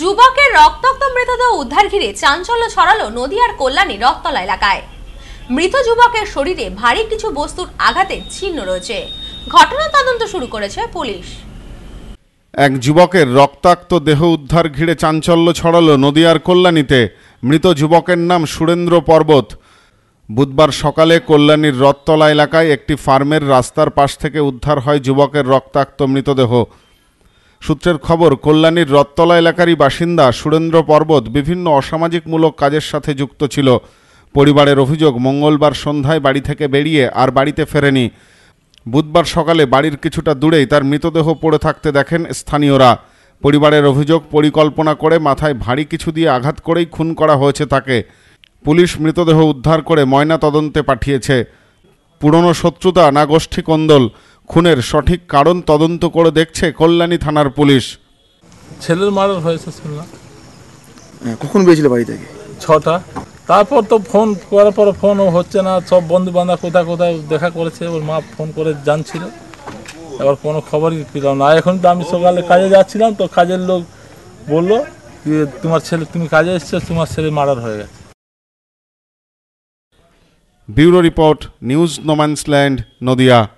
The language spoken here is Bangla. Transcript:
যুবকের রক্তাক্ত মৃতদেহ উদ্ধার ঘিরে চাঞ্চল্য ছড়ালো নদিয়ার কল্যাণী রক্তলা এলাকায় মৃত যুবকের শরীরে ভারী কিছু বস্তুর আঘাতে চিহ্ন রয়েছে ঘটনা তদন্ত শুরু করেছে পুলিশ এক যুবকের রক্তাক্ত দেহ উদ্ধার ঘিরে চাঞ্চল্য ছড়ালো নদিয়ার কল্যাণীতে মৃত যুবকের নাম সুরেন্দ্র পর্বত বুধবার সকালে কল্যাণীর রত্তলা এলাকায় একটি ফার্মের রাস্তার পাশ থেকে উদ্ধার হয় যুবকের রক্তাক্ত মৃতদেহ সূত্রের খবর কল্যাণীর রত্তলা এলাকারই বাসিন্দা সুরেন্দ্র পর্বত বিভিন্ন অসামাজিকমূলক কাজের সাথে যুক্ত ছিল পরিবারের অভিযোগ মঙ্গলবার সন্ধ্যায় বাড়ি থেকে বেরিয়ে আর বাড়িতে ফেরেনি বুধবার সকালে বাড়ির কিছুটা দূরেই তার মৃতদেহ পড়ে থাকতে দেখেন স্থানীয়রা পরিবারের অভিযোগ পরিকল্পনা করে মাথায় ভারী কিছু দিয়ে আঘাত করেই খুন করা হয়েছে তাকে পুলিশ মৃতদেহ উদ্ধার করে ময়না তদন্তে পাঠিয়েছে পুরনো শত্রুতা না গোষ্ঠী কন্দল খুনের সঠিক কারণ তদন্ত করে দেখছে কল্যাণী থানার পুলিশ ছেলের মারণ হয়েছে শুনলাম হ্যাঁ, কখন বেরিয়েছিল বাড়ি থেকে ছটা তারপর তো ফোন করার পর ফোনও হচ্ছে না সব বন্ধু বান্ধব কোথায় কোথায় দেখা করেছে ওর মা ফোন করে জানছিল এবার কোনো খবরই পেলাম না এখন তো আমি সকালে কাজে যাচ্ছিলাম তো কাজের লোক বললো তোমার ছেলে তুমি কাজে এসছো তোমার ছেলে মার্ডার হয়ে গেছে bureau report news no man's land Nadia